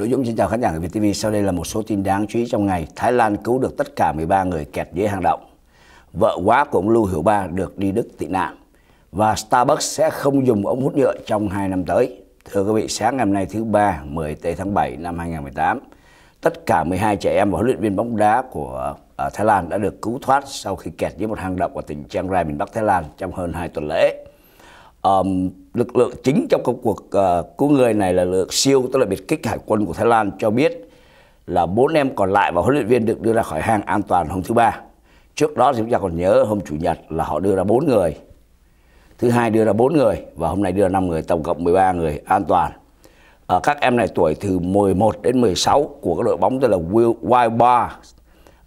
Đỗ Dũng xin chào khán giả của VTV. Sau đây là một số tin đáng chú ý trong ngày. Thái Lan cứu được tất cả 13 người kẹt dưới hang động. Vợ quá của ông Lưu Hiểu Ba được đi Đức tị nạn. Và Starbucks sẽ không dùng ống hút nhựa trong 2 năm tới. Thưa quý vị, sáng ngày hôm nay thứ ba 10 tháng 7 năm 2018, tất cả 12 trẻ em và huấn luyện viên bóng đá của ờ, Thái Lan đã được cứu thoát sau khi kẹt dưới một hang động ở tỉnh Chiang Rai, miền Bắc Thái Lan trong hơn 2 tuần lễ um, lực lượng chính trong công cuộc uh, cứu người này là lượng siêu tức là biệt kích hải quân của Thái Lan cho biết là bốn em còn lại và huấn luyện viên được đưa ra khỏi hang an toàn hôm thứ ba. Trước đó thì chúng ta còn nhớ hôm chủ nhật là họ đưa ra bốn người. Thứ hai đưa ra bốn người và hôm nay đưa ra 5 người, tổng cộng 13 người an toàn. À, các em này tuổi từ 11 đến 16 của các đội bóng tên là Wild Wild Bar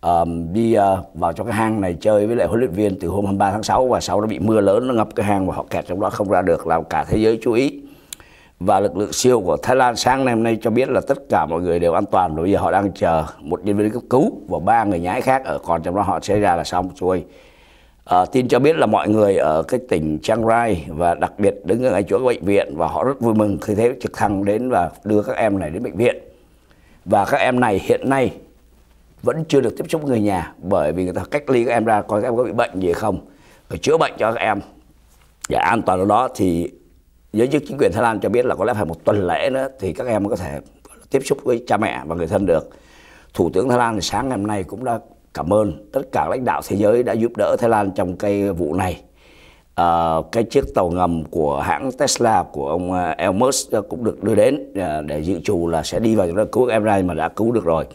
um, đi uh, vào trong cái hang này chơi với lại huấn luyện viên từ hôm 23 tháng 6 và sau đó bị mưa lớn nó ngập cái hang và họ kẹt trong đó không ra được làm cả thế giới chú ý và lực lượng siêu của Thái Lan sáng ngày hôm nay cho biết là tất cả mọi người đều an toàn bây giờ họ đang chờ một nhân viên cấp cứu và ba người nhái khác ở còn trong đó họ sẽ ra là xong xuôi à, ờ, tin cho biết là mọi người ở cái tỉnh Chiang Rai và đặc biệt đứng ở ngay chỗ bệnh viện và họ rất vui mừng khi thấy trực thăng đến và đưa các em này đến bệnh viện và các em này hiện nay vẫn chưa được tiếp xúc với người nhà bởi vì người ta cách ly các em ra coi các em có bị bệnh gì không phải chữa bệnh cho các em để an toàn ở đó thì giới chức chính quyền Thái Lan cho biết là có lẽ phải một tuần lễ nữa thì các em có thể tiếp xúc với cha mẹ và người thân được Thủ tướng Thái Lan sáng ngày hôm nay cũng đã cảm ơn tất cả lãnh đạo thế giới đã giúp đỡ Thái Lan trong cái vụ này à, cái chiếc tàu ngầm của hãng Tesla của ông ờ, Elon Musk cũng được đưa đến ờ, để dự trù là sẽ đi vào cứu em ra mà đã cứu được rồi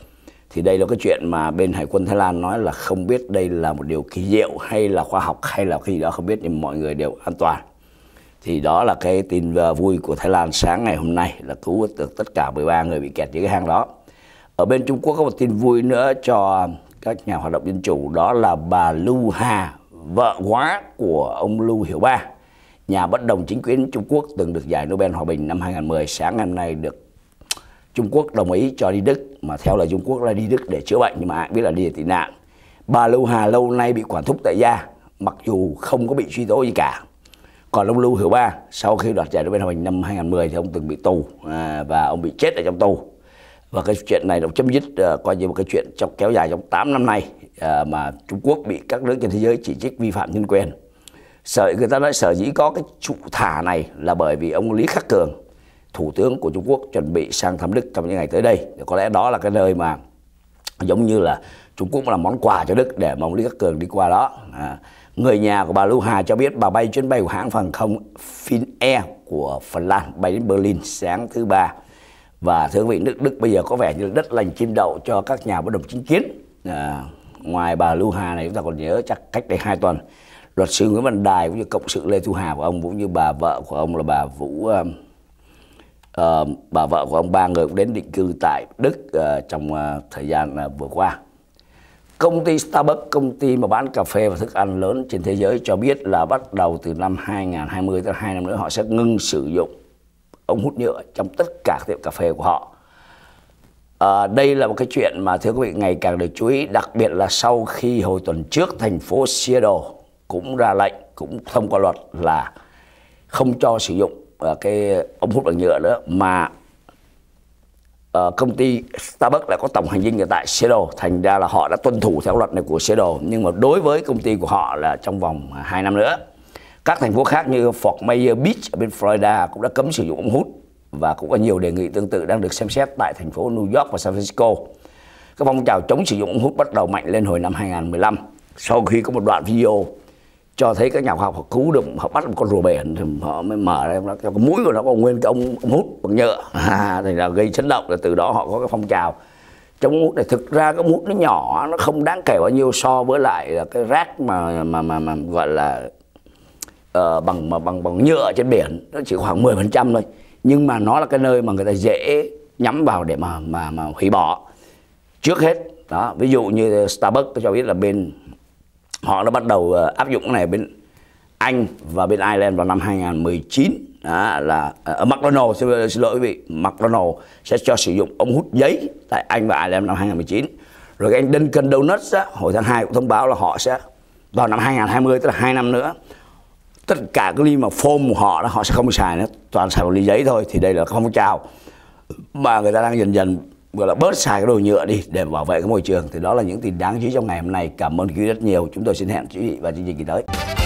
thì đây là cái chuyện mà bên hải quân thái lan nói là không biết đây là một điều kỳ diệu hay là khoa học hay là cái gì đó không biết nhưng mọi người đều an toàn thì đó là cái tin vui của thái lan sáng ngày hôm nay là cứu được tất cả 13 người bị kẹt dưới cái hang đó ở bên trung quốc có một tin vui nữa cho các nhà hoạt động dân chủ đó là bà lưu hà vợ quá của ông lưu hiểu ba nhà bất đồng chính quyền trung quốc từng được giải nobel hòa bình năm 2010 sáng ngày hôm nay được Trung Quốc đồng ý cho đi Đức mà theo lời Trung Quốc là đi Đức để chữa bệnh nhưng mà ai biết là đi để tị nạn bà Lưu Hà lâu nay bị quản thúc tại gia mặc dù không có bị truy tố gì cả còn ông Lưu Hữu Ba sau khi đoạt giải Nobel bên hòa bình năm 2010 thì ông từng bị tù à, và ông bị chết ở trong tù và cái chuyện này nó chấm dứt à, coi như một cái chuyện trong kéo dài trong 8 năm nay à, mà Trung Quốc bị các nước trên thế giới chỉ trích vi phạm nhân quyền sở người ta nói sở dĩ có cái trụ thả này là bởi vì ông Lý Khắc Cường thủ tướng của Trung Quốc chuẩn bị sang thăm Đức trong những ngày tới đây. Có lẽ đó là cái nơi mà giống như là Trung Quốc là món quà cho Đức để mong Lý Khắc Cường đi qua đó. À, người nhà của bà Lưu Hà cho biết bà bay chuyến bay của hãng hàng không Finnair của Phần Lan bay đến Berlin sáng thứ ba. Và thưa quý vị, nước Đức bây giờ có vẻ như là đất lành chim đậu cho các nhà bất đồng chính kiến. À, ngoài bà Lưu Hà này chúng ta còn nhớ chắc cách đây 2 tuần luật sư Nguyễn Văn Đài cũng như cộng sự Lê Thu Hà của ông cũng như bà vợ của ông là bà Vũ um, uh, bà vợ của ông ba người cũng đến định cư tại Đức uh, trong uh, thời gian uh, vừa qua. Công ty Starbucks, công ty mà bán cà phê và thức ăn lớn trên thế giới cho biết là bắt đầu từ năm 2020 tới 2 năm nữa họ sẽ ngưng sử dụng ống hút nhựa trong tất cả tiệm cà phê của họ. À, đây là một cái chuyện mà thưa quý vị ngày càng được chú ý, đặc biệt là sau khi hồi tuần trước thành phố Seattle cũng ra lệnh, cũng thông qua luật là không cho sử dụng Ờ, cái ống hút bằng nhựa nữa mà uh, công ty Starbucks là có tổng hành dinh hiện tại Seattle thành ra là họ đã tuân thủ theo luật này của Seattle nhưng mà đối với công ty của họ là trong vòng 2 à, năm nữa các thành phố khác như Fort Myers Beach ở bên Florida cũng đã cấm sử dụng ống hút và cũng có nhiều đề nghị tương tự đang được xem xét tại thành phố New York và San Francisco. Các phong trào chống sử dụng ống hút bắt đầu mạnh lên hồi năm 2015 sau khi có một đoạn video cho thấy các nhà khoa học họ cứu được họ bắt một con rùa biển thì họ mới mở ra nó cái mũi của nó còn nguyên cái ông, ông hút bằng nhựa à, thì là gây chấn động rồi từ đó họ có cái phong trào trong mút này thực ra cái mút nó nhỏ nó không đáng kể bao nhiêu so với lại là cái rác mà mà mà, mà gọi là uh, bằng mà bằng bằng nhựa trên biển nó chỉ khoảng 10% thôi nhưng mà nó là cái nơi mà người ta dễ nhắm vào để mà mà mà hủy bỏ trước hết đó ví dụ như Starbucks tôi cho biết là bên họ đã bắt đầu ờ, áp dụng cái này bên Anh và bên Ireland vào năm 2019 đó, là ờ, ở uh, McDonald's ờ, xin, lỗi quý vị McDonald's sẽ cho sử dụng ống hút giấy tại Anh và Ireland năm 2019 rồi cái anh Dunkin Donuts á, hồi tháng 2 cũng thông báo là họ sẽ vào năm 2020 tức là hai năm nữa tất cả cái ly mà foam của họ đó họ sẽ không xài nữa toàn xài một ly giấy thôi thì đây là không chào mà người ta đang dần dần gọi là bớt xài cái đồ nhựa đi để bảo vệ cái môi trường thì đó là những tin đáng chú ý trong ngày hôm nay cảm ơn quý vị rất nhiều chúng tôi xin hẹn quý vị vào chương trình kỳ tới